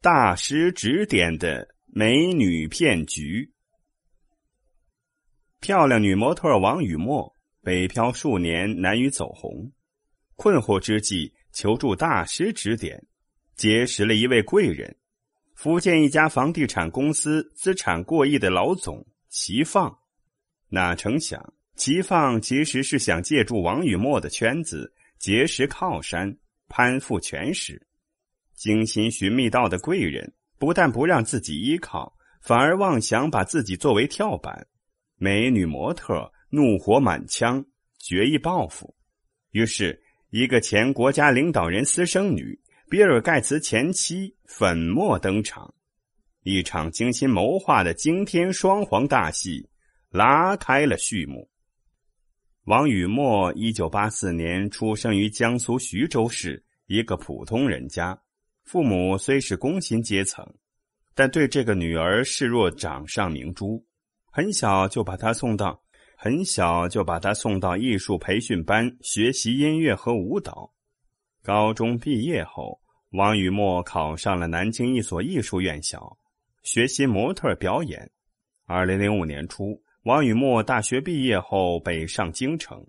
大师指点的美女骗局。漂亮女模特王雨墨北漂数年难于走红，困惑之际求助大师指点，结识了一位贵人——福建一家房地产公司资产过亿的老总齐放。哪成想，齐放其实是想借助王雨墨的圈子结识靠山，攀附权势。精心寻觅到的贵人不但不让自己依靠，反而妄想把自己作为跳板。美女模特怒火满腔，决意报复。于是，一个前国家领导人私生女、比尔盖茨前妻粉墨登场，一场精心谋划的惊天双簧大戏拉开了序幕。王雨墨，一九八四年出生于江苏徐州市一个普通人家。父母虽是工薪阶层，但对这个女儿视若掌上明珠，很小就把她送到很小就把她送到艺术培训班学习音乐和舞蹈。高中毕业后，王雨墨考上了南京一所艺术院校，学习模特表演。二零零五年初，王雨墨大学毕业后北上京城，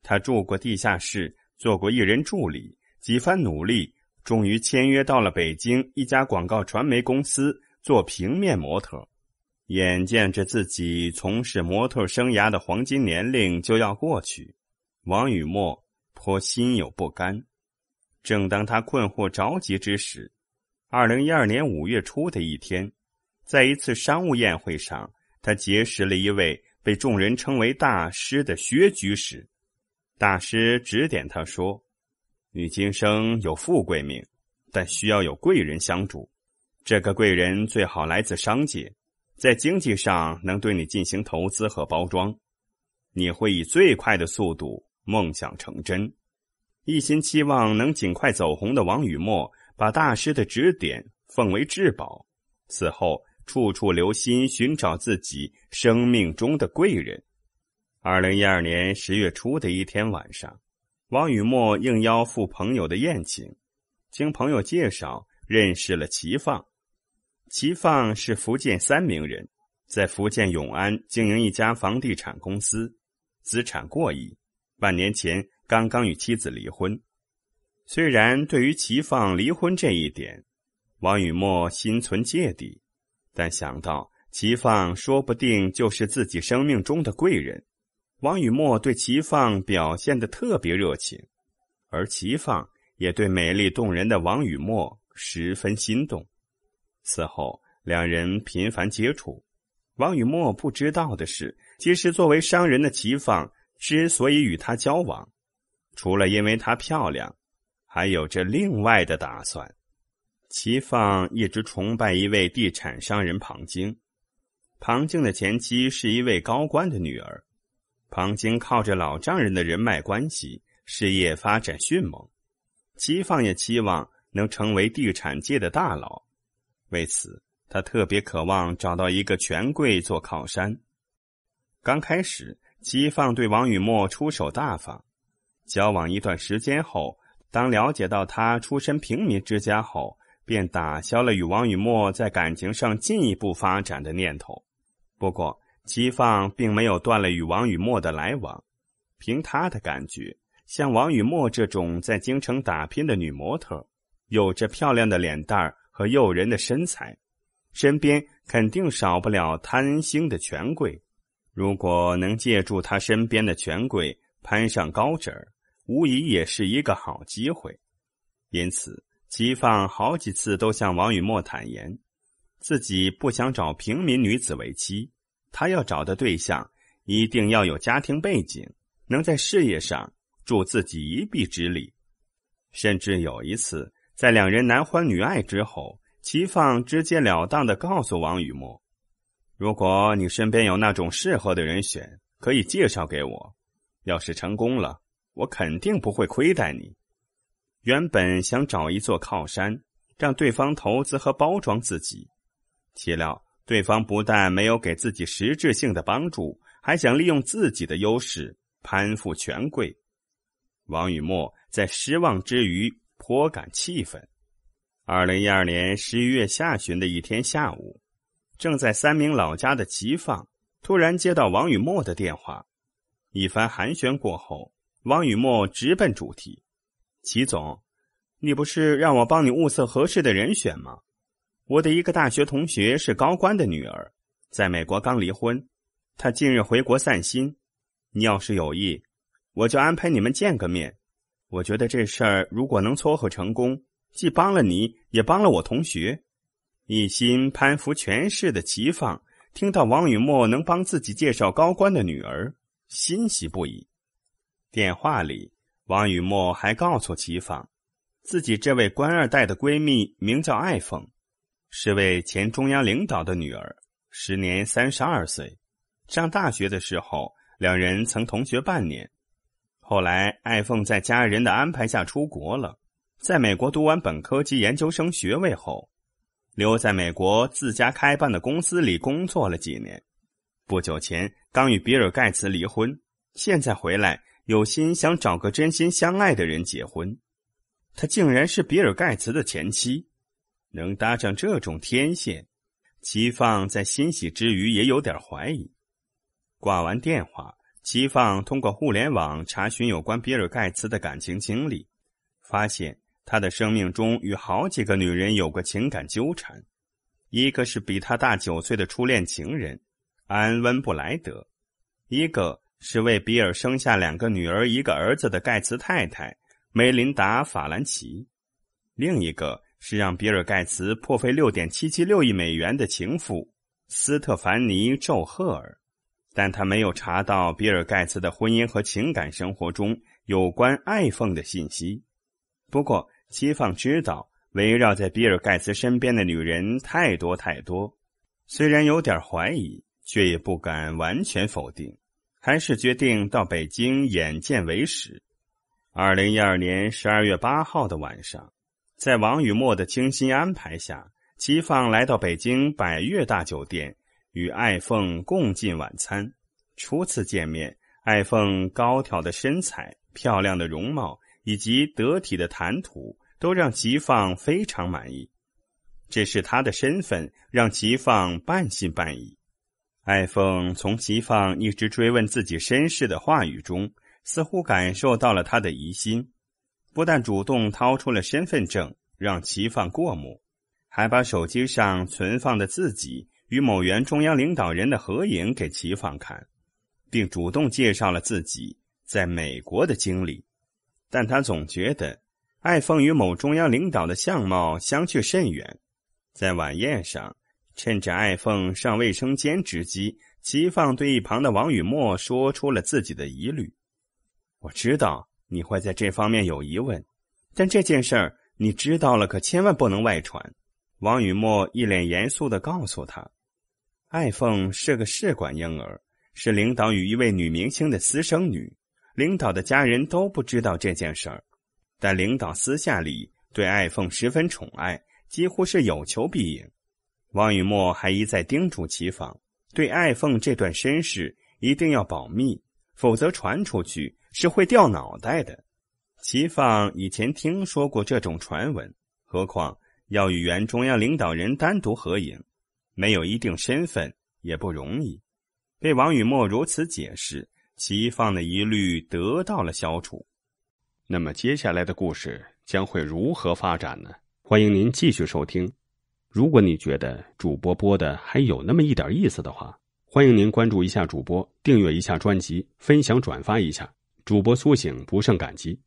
他住过地下室，做过艺人助理，几番努力。终于签约到了北京一家广告传媒公司做平面模特，眼见着自己从事模特生涯的黄金年龄就要过去，王雨墨颇心有不甘。正当他困惑着急之时，二零一二年五月初的一天，在一次商务宴会上，他结识了一位被众人称为大师的薛居士。大师指点他说。你今生有富贵命，但需要有贵人相助。这个贵人最好来自商界，在经济上能对你进行投资和包装，你会以最快的速度梦想成真。一心期望能尽快走红的王雨墨，把大师的指点奉为至宝，此后处处留心寻找自己生命中的贵人。二零一二年十月初的一天晚上。王雨墨应邀赴朋友的宴请，经朋友介绍认识了齐放。齐放是福建三明人，在福建永安经营一家房地产公司，资产过亿。半年前刚刚与妻子离婚。虽然对于齐放离婚这一点，王雨墨心存芥蒂，但想到齐放说不定就是自己生命中的贵人。王雨墨对齐放表现的特别热情，而齐放也对美丽动人的王雨墨十分心动。此后，两人频繁接触。王雨墨不知道的是，其实作为商人的齐放之所以与他交往，除了因为她漂亮，还有着另外的打算。齐放一直崇拜一位地产商人庞晶，庞晶的前妻是一位高官的女儿。庞晶靠着老丈人的人脉关系，事业发展迅猛。齐放也期望能成为地产界的大佬，为此他特别渴望找到一个权贵做靠山。刚开始，齐放对王雨墨出手大方，交往一段时间后，当了解到他出身平民之家后，便打消了与王雨墨在感情上进一步发展的念头。不过，姬放并没有断了与王雨墨的来往。凭他的感觉，像王雨墨这种在京城打拼的女模特，有着漂亮的脸蛋儿和诱人的身材，身边肯定少不了贪心的权贵。如果能借助他身边的权贵攀上高枝儿，无疑也是一个好机会。因此，姬放好几次都向王雨墨坦言，自己不想找平民女子为妻。他要找的对象一定要有家庭背景，能在事业上助自己一臂之力。甚至有一次，在两人男欢女爱之后，齐放直截了当的告诉王雨墨：“如果你身边有那种适合的人选，可以介绍给我。要是成功了，我肯定不会亏待你。”原本想找一座靠山，让对方投资和包装自己，岂料……对方不但没有给自己实质性的帮助，还想利用自己的优势攀附权贵。王雨墨在失望之余颇感气愤。二零一二年十一月下旬的一天下午，正在三明老家的齐放突然接到王雨墨的电话。一番寒暄过后，王雨墨直奔主题：“齐总，你不是让我帮你物色合适的人选吗？”我的一个大学同学是高官的女儿，在美国刚离婚，她近日回国散心。你要是有意，我就安排你们见个面。我觉得这事儿如果能撮合成功，既帮了你也帮了我同学。一心攀附权势的齐放听到王雨墨能帮自己介绍高官的女儿，欣喜不已。电话里，王雨墨还告诉齐放，自己这位官二代的闺蜜名叫爱凤。是位前中央领导的女儿，时年三十二岁。上大学的时候，两人曾同学半年。后来，艾凤在家人的安排下出国了，在美国读完本科及研究生学位后，留在美国自家开办的公司里工作了几年。不久前刚与比尔·盖茨离婚，现在回来有心想找个真心相爱的人结婚。她竟然是比尔·盖茨的前妻。能搭上这种天线，齐放，在欣喜之余也有点怀疑。挂完电话，齐放通过互联网查询有关比尔·盖茨的感情经历，发现他的生命中与好几个女人有过情感纠缠：一个是比他大九岁的初恋情人安·温布莱德，一个是为比尔生下两个女儿、一个儿子的盖茨太太梅琳达·法兰奇，另一个。是让比尔盖茨破费六点七七六亿美元的情妇斯特凡尼·宙赫尔，但他没有查到比尔盖茨的婚姻和情感生活中有关爱凤的信息。不过，七凤知道围绕在比尔盖茨身边的女人太多太多，虽然有点怀疑，却也不敢完全否定，还是决定到北京眼见为实。二零一二年十二月八号的晚上。在王雨墨的精心安排下，齐放来到北京百悦大酒店，与艾凤共进晚餐。初次见面，艾凤高挑的身材、漂亮的容貌以及得体的谈吐，都让齐放非常满意。只是他的身份让齐放半信半疑。艾凤从齐放一直追问自己身世的话语中，似乎感受到了他的疑心。不但主动掏出了身份证让齐放过目，还把手机上存放的自己与某原中央领导人的合影给齐放看，并主动介绍了自己在美国的经历。但他总觉得艾凤与某中央领导的相貌相去甚远。在晚宴上，趁着艾凤上卫生间之机，齐放对一旁的王雨墨说出了自己的疑虑：“我知道。”你会在这方面有疑问，但这件事儿你知道了，可千万不能外传。王雨墨一脸严肃的告诉他：“艾凤是个试管婴儿，是领导与一位女明星的私生女。领导的家人都不知道这件事儿，但领导私下里对艾凤十分宠爱，几乎是有求必应。王雨墨还一再叮嘱齐放，对艾凤这段身世一定要保密。”否则传出去是会掉脑袋的。齐放以前听说过这种传闻，何况要与原中央领导人单独合影，没有一定身份也不容易。被王雨墨如此解释，齐放的疑虑得到了消除。那么接下来的故事将会如何发展呢？欢迎您继续收听。如果你觉得主播播的还有那么一点意思的话，欢迎您关注一下主播，订阅一下专辑，分享转发一下，主播苏醒不胜感激。